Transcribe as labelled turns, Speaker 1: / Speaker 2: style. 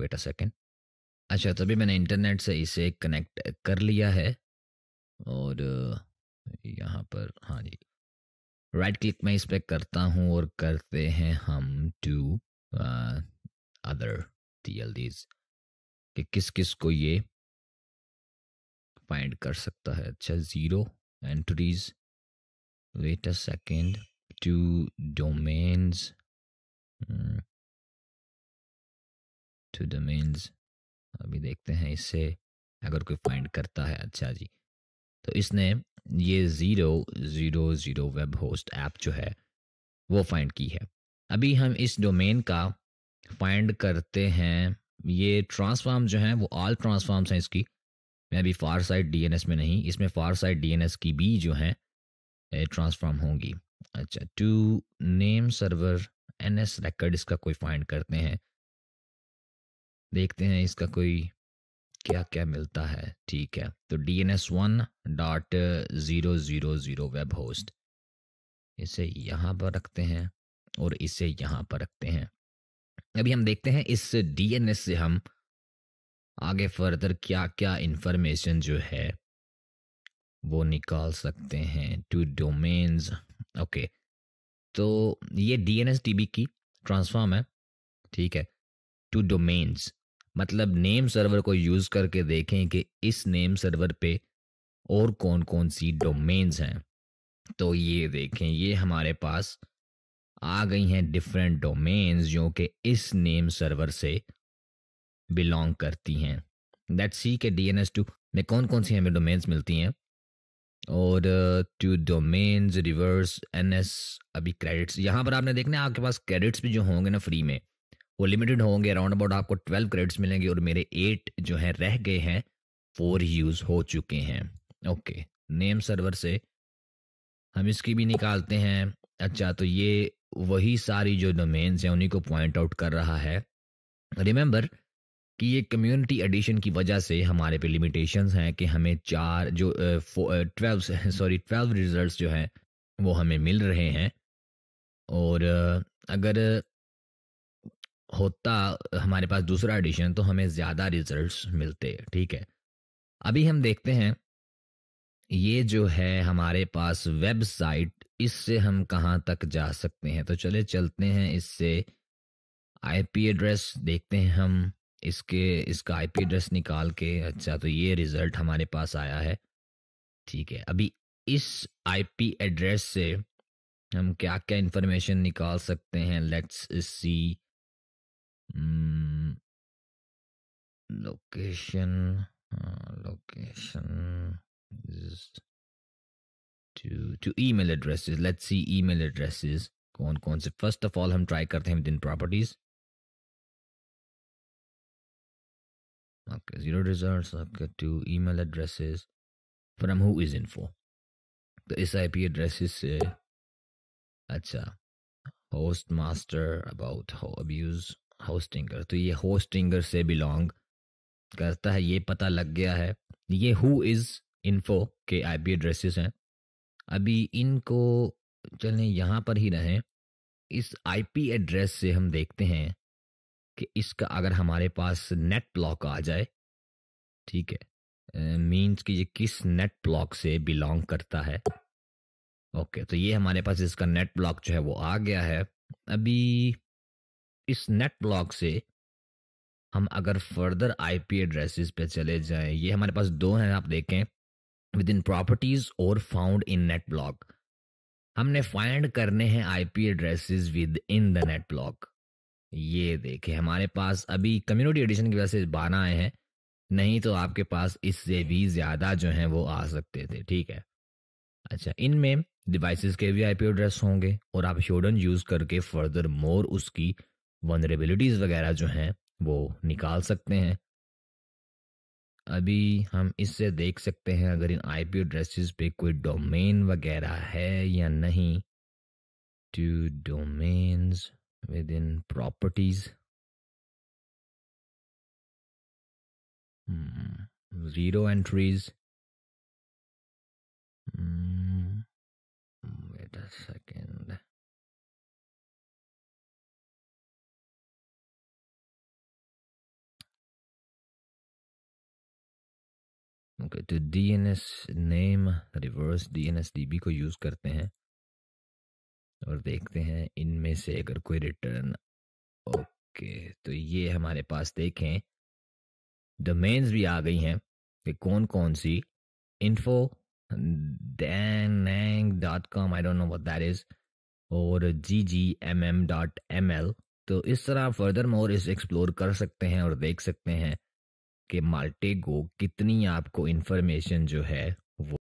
Speaker 1: wait a second अच्छा तभी मैंने इंटरनेट से इसे कनेक्ट कर लिया है और यहाँ पर हाँ जी राइट क्लिक में इस पर करता हूँ और करते हैं हम to other T L
Speaker 2: Ds कि किस किस को ये फाइंड कर सकता है अच्छा zero entries wait a second to domains to
Speaker 1: the अभी देखते हैं इससे अगर कोई फाइंड करता है अच्छा जी तो इसने ये zero zero zero web host app जो है वो फाइंड की है अभी हम इस डोमेन का फाइंड करते हैं ये ट्रांसफार्म जो हैं वो ऑल ट्रांसफार्म हैं इसकी मैं अभी फार साइड डी में नहीं इसमें फार साइड डी की भी जो हैं ट्रांसफार्म होंगी अच्छा to name server N S record इसका कोई फाइंड करते हैं देखते हैं इसका कोई क्या क्या मिलता है ठीक है तो D N S one dot zero zero zero web host इसे यहाँ पर रखते हैं और इसे यहाँ पर रखते हैं अभी हम देखते हैं इस डी एन एस से हम आगे फर्दर क्या क्या इंफॉर्मेशन जो है वो निकाल सकते हैं टू डोमेन्स ओके तो ये D N S T B की ट्रांसफॉर्म है ठीक है टू डोमेन्स मतलब नेम सर्वर को यूज करके देखें कि इस नेम सर्वर पे और कौन कौन सी डोमेन्स हैं तो ये देखें ये हमारे पास आ गई हैं डिफरेंट डोमेन्स जो कि इस नेम सर्वर से बिलोंग करती हैं दैट सी के डी एन एस टू में कौन कौन सी हमें डोमेन्स मिलती हैं और to domains reverse N S अभी क्रेडिट्स यहाँ पर आपने देखना है आपके पास क्रेडिट्स भी जो होंगे ना फ्री में वो लिमिटेड होंगे अराउंड अबाउट आपको ट्वेल्व क्रेडिट्स मिलेंगे और मेरे एट जो है रह गए हैं फोर यूज हो चुके हैं ओके नेम सर्वर से हम इसकी भी निकालते हैं अच्छा तो ये वही सारी जो डोमेन्स हैं उन्हीं को पॉइंट आउट कर रहा है रिमेंबर कि ये कम्युनिटी एडिशन की वजह से हमारे पे लिमिटेशंस हैं कि हमें चार जो ट्वेल्व सॉरी ट्वेल्व रिजल्ट्स जो हैं वो हमें मिल रहे हैं और अगर होता हमारे पास दूसरा एडिशन तो हमें ज़्यादा रिजल्ट्स मिलते ठीक है अभी हम देखते हैं ये जो है हमारे पास वेबसाइट इससे हम कहाँ तक जा सकते हैं तो चले चलते हैं इससे आईपी एड्रेस देखते हैं हम इसके इसका आईपी एड्रेस निकाल के अच्छा तो ये रिजल्ट हमारे पास आया है ठीक है अभी इस आईपी एड्रेस से हम क्या क्या इंफॉर्मेशन निकाल सकते हैं let's see
Speaker 2: location uh, location is to to email addresses let's see email addresses kon kon se first of all hum try karte hain within properties okay zero results okay to email addresses from
Speaker 1: who is info the SIP address is uh, acha about how abuse hostinger to ye hostinger se belong करता है ये पता लग गया है ये who is info के I P addresses हैं अभी इनको चलें यहाँ पर ही रहें इस आई पी एड्रेस से हम देखते हैं कि इसका अगर हमारे पास नेट ब्लॉक आ जाए ठीक है मींस कि ये किस नेट ब्लॉक से बिलोंग करता है ओके तो ये हमारे पास इसका नेट ब्लॉक जो है वो आ गया है अभी इस नेट ब्लॉक से हम अगर फर्दर आईपी एड्रेसेस पे चले जाएं ये हमारे पास दो हैं आप देखें विद इन प्रॉपर्टीज और फाउंड इन नेट ब्लॉक हमने फाइंड करने हैं IP addresses within the net block ये देखें हमारे पास अभी कम्युनिटी एडिशन की वजह से बारह आए हैं नहीं तो आपके पास इससे भी ज़्यादा जो है वो आ सकते थे ठीक है अच्छा इनमें डिवाइसेस के भी आईपी एड्रेस होंगे और आप शोडन यूज़ करके फर्दर मोर उसकी वनरेबिलिटीज़ वगैरह जो हैं वो निकाल सकते हैं अभी हम इससे देख सकते हैं अगर इन आई पी एड्रेसेस पे कोई डोमेन वगैरह है या नहीं to domains within properties
Speaker 2: zero entries wait a second तो D N S
Speaker 1: name reverse D N S D B को यूज़ करते हैं और देखते हैं इनमें से अगर कोई रिटर्न ओके तो ये हमारे पास देखें डोमेन्स भी आ गई हैं कि कौन कौन सी info dang dot com I don't know what that is और G G M M dot M L तो इस तरह फर्दर मोर इसे एक्सप्लोर कर सकते हैं और देख सकते हैं कि माल्टे कितनी आपको इन्फॉर्मेशन जो है